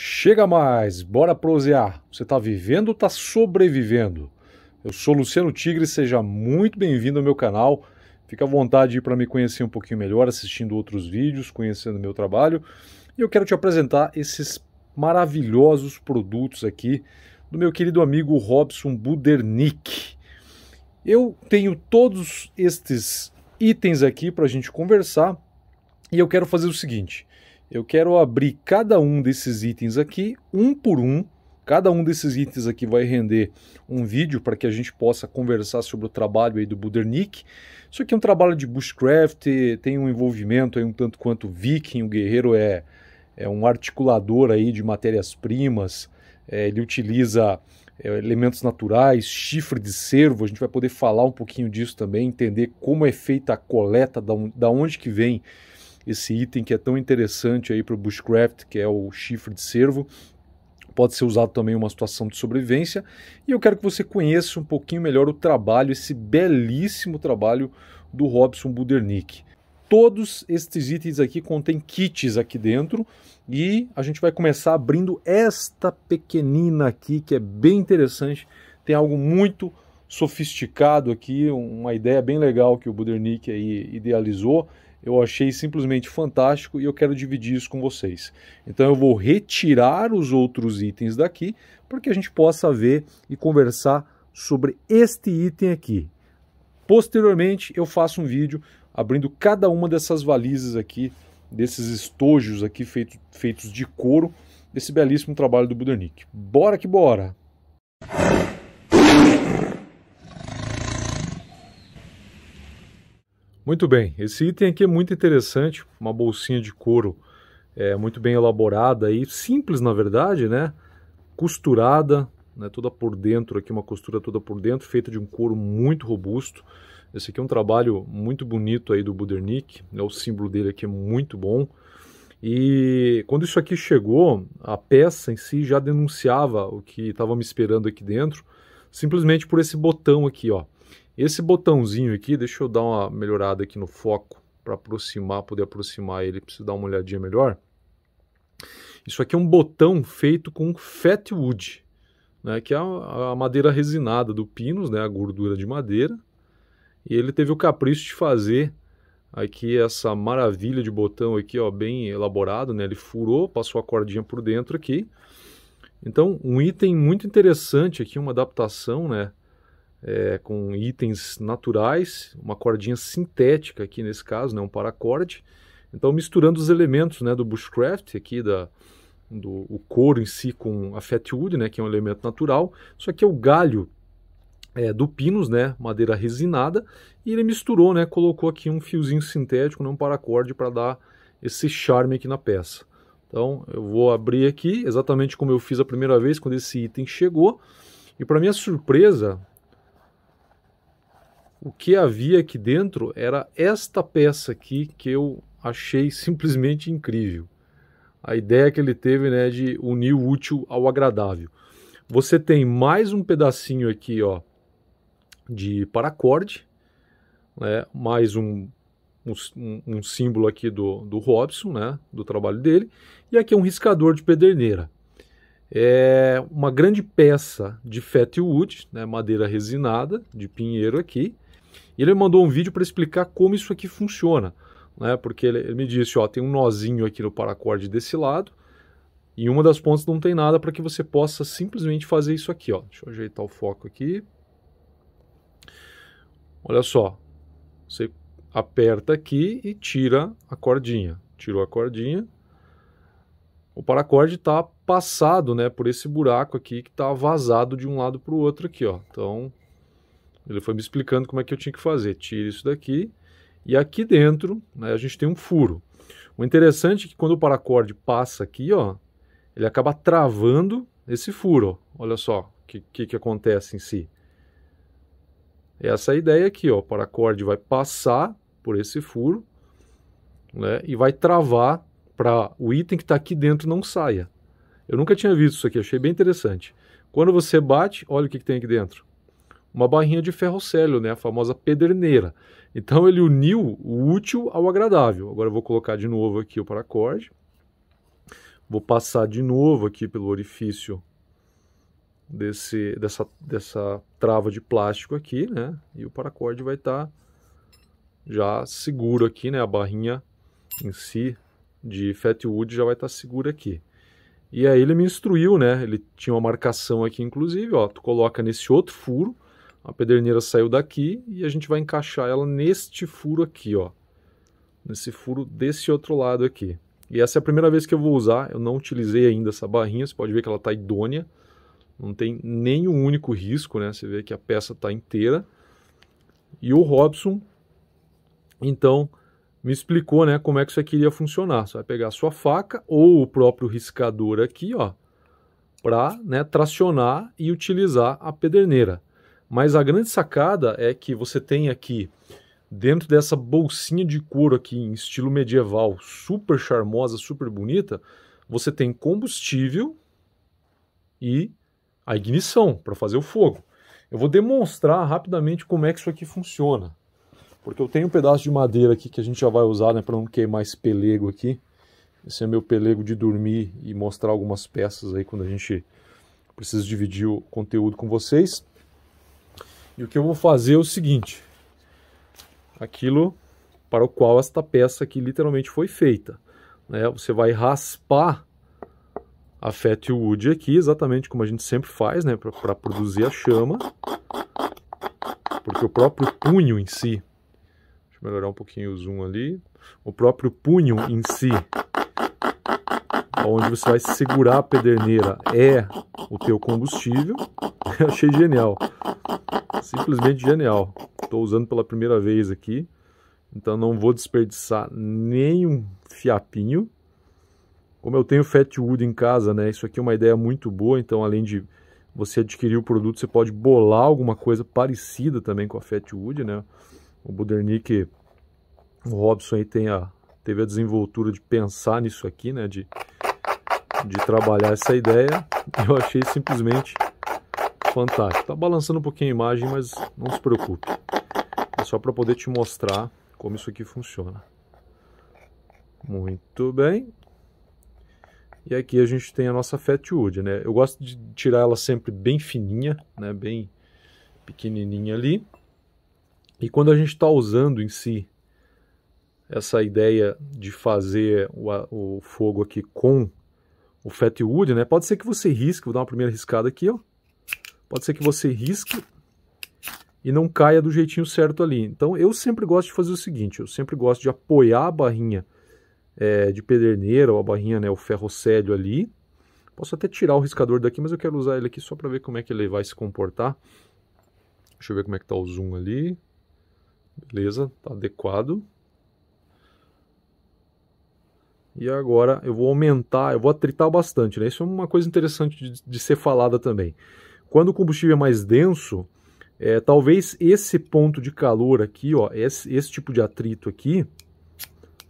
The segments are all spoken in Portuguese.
Chega mais, bora prosear. Você está vivendo ou está sobrevivendo? Eu sou Luciano Tigre, seja muito bem-vindo ao meu canal. Fica à vontade para me conhecer um pouquinho melhor, assistindo outros vídeos, conhecendo meu trabalho. E eu quero te apresentar esses maravilhosos produtos aqui do meu querido amigo Robson Budernick. Eu tenho todos estes itens aqui para a gente conversar e eu quero fazer o seguinte eu quero abrir cada um desses itens aqui, um por um. Cada um desses itens aqui vai render um vídeo para que a gente possa conversar sobre o trabalho aí do Budernick. Isso aqui é um trabalho de bushcraft, tem um envolvimento aí um tanto quanto viking, o guerreiro é, é um articulador aí de matérias-primas, é, ele utiliza é, elementos naturais, chifre de cervo, a gente vai poder falar um pouquinho disso também, entender como é feita a coleta, da, da onde que vem esse item que é tão interessante aí para o bushcraft, que é o chifre de cervo, pode ser usado também em uma situação de sobrevivência. E eu quero que você conheça um pouquinho melhor o trabalho, esse belíssimo trabalho do Robson Budernick. Todos estes itens aqui contêm kits aqui dentro e a gente vai começar abrindo esta pequenina aqui que é bem interessante. Tem algo muito sofisticado aqui, uma ideia bem legal que o Budernick aí idealizou eu achei simplesmente fantástico e eu quero dividir isso com vocês. Então eu vou retirar os outros itens daqui para que a gente possa ver e conversar sobre este item aqui. Posteriormente eu faço um vídeo abrindo cada uma dessas valizes aqui, desses estojos aqui feito, feitos de couro, desse belíssimo trabalho do Budernick. Bora que bora! Muito bem, esse item aqui é muito interessante, uma bolsinha de couro é, muito bem elaborada e simples na verdade, né? Costurada, né? toda por dentro aqui, uma costura toda por dentro, feita de um couro muito robusto. Esse aqui é um trabalho muito bonito aí do Budernick, né? o símbolo dele aqui é muito bom. E quando isso aqui chegou, a peça em si já denunciava o que estava me esperando aqui dentro, simplesmente por esse botão aqui, ó esse botãozinho aqui, deixa eu dar uma melhorada aqui no foco para aproximar, poder aproximar ele, preciso dar uma olhadinha melhor. Isso aqui é um botão feito com fatwood, né, que é a, a madeira resinada do pinus, né, a gordura de madeira. E ele teve o capricho de fazer aqui essa maravilha de botão aqui, ó, bem elaborado, né? Ele furou, passou a cordinha por dentro aqui. Então, um item muito interessante aqui, uma adaptação, né, é, com itens naturais, uma cordinha sintética aqui nesse caso, né, um paracorde. Então, misturando os elementos né, do bushcraft aqui, da, do o couro em si com a fatwood, né, que é um elemento natural. Isso aqui é o galho é, do pinus, né, madeira resinada, e ele misturou, né, colocou aqui um fiozinho sintético, né, um paracorde para dar esse charme aqui na peça. Então, eu vou abrir aqui, exatamente como eu fiz a primeira vez quando esse item chegou. E para minha surpresa, o que havia aqui dentro era esta peça aqui que eu achei simplesmente incrível. A ideia que ele teve né, de unir o útil ao agradável. Você tem mais um pedacinho aqui ó, de paracorde, né, mais um, um, um símbolo aqui do, do Robson, né, do trabalho dele, e aqui é um riscador de pederneira. É uma grande peça de fatwood, né, madeira resinada, de pinheiro aqui, e ele mandou um vídeo para explicar como isso aqui funciona, né? Porque ele, ele me disse, ó, tem um nozinho aqui no paracorde desse lado, e uma das pontas não tem nada para que você possa simplesmente fazer isso aqui, ó. Deixa eu ajeitar o foco aqui. Olha só, você aperta aqui e tira a cordinha. Tirou a cordinha, o paracorde está passado né, por esse buraco aqui que está vazado de um lado para o outro aqui. Ó. Então, ele foi me explicando como é que eu tinha que fazer. Tira isso daqui e aqui dentro né, a gente tem um furo. O interessante é que quando o paracorde passa aqui, ó, ele acaba travando esse furo. Ó. Olha só o que, que, que, acontece em si. Essa é a ideia aqui, ó, o paracorde vai passar por esse furo né, e vai travar para o item que está aqui dentro não saia. Eu nunca tinha visto isso aqui, achei bem interessante. Quando você bate, olha o que, que tem aqui dentro uma barrinha de ferro-célio, né, a famosa pederneira. Então ele uniu o útil ao agradável. Agora eu vou colocar de novo aqui o paracorde. Vou passar de novo aqui pelo orifício desse, dessa, dessa trava de plástico aqui, né? E o paracorde vai estar tá já seguro aqui, né? A barrinha em si de fatwood já vai estar tá segura aqui. E aí ele me instruiu, né? Ele tinha uma marcação aqui, inclusive, ó. Tu coloca nesse outro furo, a pederneira saiu daqui e a gente vai encaixar ela neste furo aqui, ó. Nesse furo desse outro lado aqui. E essa é a primeira vez que eu vou usar, eu não utilizei ainda essa barrinha, você pode ver que ela está idônea. Não tem nenhum único risco, né? Você vê que a peça está inteira. E o Robson, então, me explicou, né, como é que isso aqui iria funcionar. Você vai pegar a sua faca ou o próprio riscador aqui, ó, para né, tracionar e utilizar a pederneira. Mas a grande sacada é que você tem aqui, dentro dessa bolsinha de couro aqui em estilo medieval, super charmosa, super bonita, você tem combustível e a ignição para fazer o fogo. Eu vou demonstrar rapidamente como é que isso aqui funciona. Porque eu tenho um pedaço de madeira aqui que a gente já vai usar né, para não queimar esse pelego aqui. Esse é meu pelego de dormir e mostrar algumas peças aí quando a gente precisa dividir o conteúdo com vocês. E o que eu vou fazer é o seguinte, aquilo para o qual esta peça aqui literalmente foi feita. Né? Você vai raspar a Fat Wood aqui, exatamente como a gente sempre faz, né? para produzir a chama, porque o próprio punho em si, deixa eu melhorar um pouquinho o zoom ali, o próprio punho em si, onde você vai segurar a pederneira, é o teu combustível. Achei genial. Simplesmente genial. Estou usando pela primeira vez aqui, então não vou desperdiçar nenhum fiapinho. Como eu tenho Fatwood em casa, né? Isso aqui é uma ideia muito boa, então além de você adquirir o produto, você pode bolar alguma coisa parecida também com a Fatwood, né? O Budernick, o Robson aí tem a, teve a desenvoltura de pensar nisso aqui, né? De, de trabalhar essa ideia. Eu achei simplesmente fantástico. Tá balançando um pouquinho a imagem, mas não se preocupe. É só para poder te mostrar como isso aqui funciona. Muito bem. E aqui a gente tem a nossa Fatwood, né? Eu gosto de tirar ela sempre bem fininha, né? Bem pequenininha ali. E quando a gente está usando em si essa ideia de fazer o, o fogo aqui com o Fatwood, né? Pode ser que você risque, vou dar uma primeira riscada aqui, ó pode ser que você risque e não caia do jeitinho certo ali. Então eu sempre gosto de fazer o seguinte, eu sempre gosto de apoiar a barrinha é, de pederneira ou a barrinha, né, o ferrocélio ali. Posso até tirar o riscador daqui, mas eu quero usar ele aqui só para ver como é que ele vai se comportar. Deixa eu ver como é que está o zoom ali. Beleza, tá adequado. E agora eu vou aumentar, eu vou atritar bastante, né? Isso é uma coisa interessante de, de ser falada também. Quando o combustível é mais denso, é, talvez esse ponto de calor aqui, ó, esse, esse tipo de atrito aqui,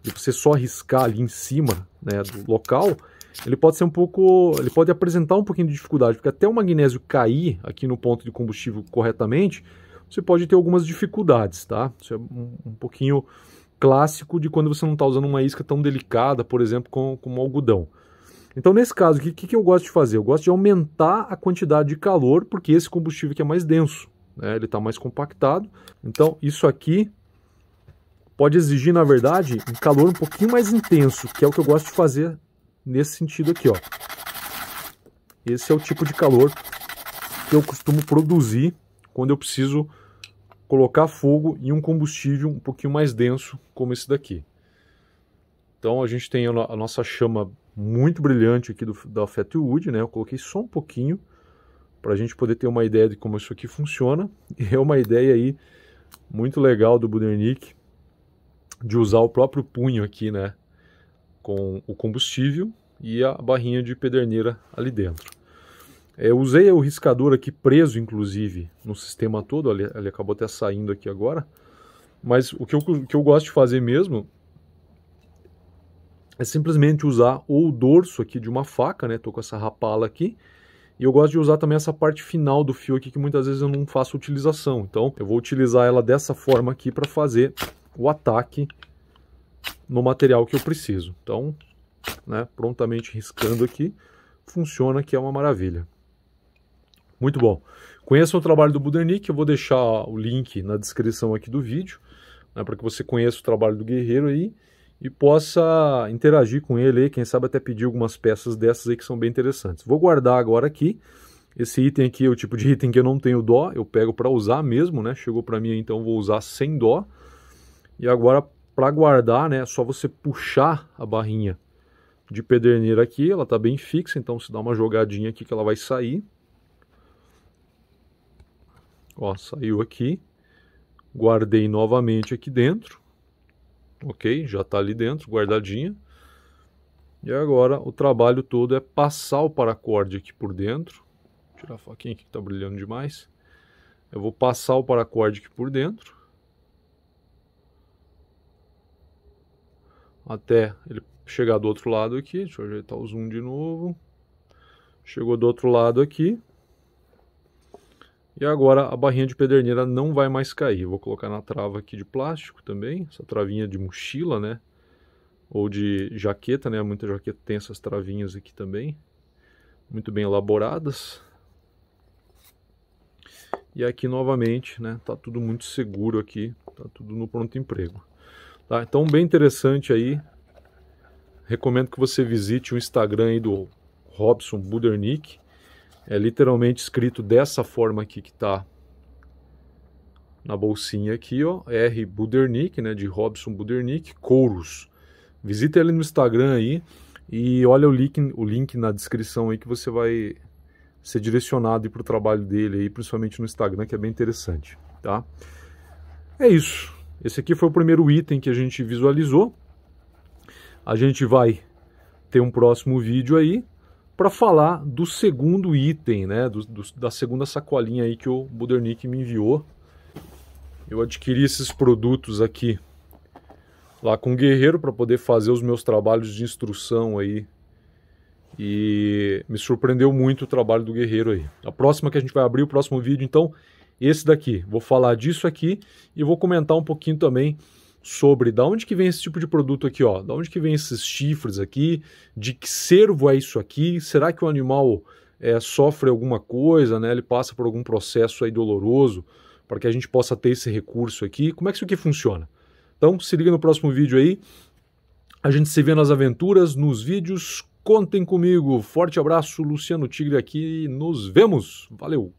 de você só riscar ali em cima né, do local, ele pode ser um pouco, ele pode apresentar um pouquinho de dificuldade, porque até o magnésio cair aqui no ponto de combustível corretamente, você pode ter algumas dificuldades, tá? Isso é um, um pouquinho clássico de quando você não está usando uma isca tão delicada, por exemplo, como, como algodão. Então, nesse caso, o que, que eu gosto de fazer? Eu gosto de aumentar a quantidade de calor, porque esse combustível que é mais denso, né? ele está mais compactado. Então, isso aqui pode exigir, na verdade, um calor um pouquinho mais intenso, que é o que eu gosto de fazer nesse sentido aqui. Ó. Esse é o tipo de calor que eu costumo produzir quando eu preciso colocar fogo em um combustível um pouquinho mais denso, como esse daqui. Então a gente tem a nossa chama muito brilhante aqui do, da Fatwood, né? Eu coloquei só um pouquinho para a gente poder ter uma ideia de como isso aqui funciona. E é uma ideia aí muito legal do Budernick de usar o próprio punho aqui, né? Com o combustível e a barrinha de pederneira ali dentro. É, eu usei o riscador aqui preso, inclusive, no sistema todo, ele, acabou até saindo aqui agora. Mas o que eu, que eu gosto de fazer mesmo é simplesmente usar o dorso aqui de uma faca, né? Tô com essa rapala aqui. E eu gosto de usar também essa parte final do fio aqui, que muitas vezes eu não faço utilização. Então, eu vou utilizar ela dessa forma aqui para fazer o ataque no material que eu preciso. Então, né, prontamente riscando aqui, funciona que é uma maravilha. Muito bom. Conheçam o trabalho do Budernick, eu vou deixar o link na descrição aqui do vídeo, né, para que você conheça o trabalho do guerreiro aí e possa interagir com ele aí, quem sabe até pedir algumas peças dessas aí que são bem interessantes. Vou guardar agora aqui. Esse item aqui é o tipo de item que eu não tenho dó, eu pego para usar mesmo, né? Chegou para mim, então vou usar sem dó. E agora para guardar, né, é só você puxar a barrinha de pederneira aqui, ela tá bem fixa, então se dá uma jogadinha aqui que ela vai sair. Ó, saiu aqui. Guardei novamente aqui dentro ok? Já está ali dentro, guardadinha. E agora o trabalho todo é passar o paracorde aqui por dentro. Vou tirar a faquinha aqui que está brilhando demais. Eu vou passar o paracorde aqui por dentro. Até ele chegar do outro lado aqui. Deixa eu ajeitar o zoom de novo. Chegou do outro lado aqui. E agora a barrinha de pederneira não vai mais cair. Vou colocar na trava aqui de plástico também, essa travinha de mochila, né? Ou de jaqueta, né? Muita jaqueta tem essas travinhas aqui também. Muito bem elaboradas. E aqui novamente, né? Tá tudo muito seguro aqui, tá tudo no pronto emprego. Tá? Então bem interessante aí. Recomendo que você visite o Instagram aí do Robson Budernick é literalmente escrito dessa forma aqui que está na bolsinha aqui, ó, R. Budernick, né, de Robson Budernick, Couros. Visita ele no Instagram aí e olha o link, o link na descrição aí que você vai ser direcionado para o trabalho dele aí, principalmente no Instagram, que é bem interessante, tá? É isso. Esse aqui foi o primeiro item que a gente visualizou. A gente vai ter um próximo vídeo aí, para falar do segundo item, né, do, do, da segunda sacolinha aí que o Budernick me enviou. Eu adquiri esses produtos aqui lá com o Guerreiro para poder fazer os meus trabalhos de instrução aí. E me surpreendeu muito o trabalho do Guerreiro aí. A próxima que a gente vai abrir, o próximo vídeo, então, esse daqui. Vou falar disso aqui e vou comentar um pouquinho também sobre da onde que vem esse tipo de produto aqui, ó, da onde que vem esses chifres aqui, de que servo é isso aqui, será que o animal é, sofre alguma coisa, né? Ele passa por algum processo aí doloroso para que a gente possa ter esse recurso aqui. Como é que isso aqui funciona? Então, se liga no próximo vídeo aí. A gente se vê nas aventuras, nos vídeos. Contem comigo. Forte abraço, Luciano Tigre aqui. Nos vemos. Valeu.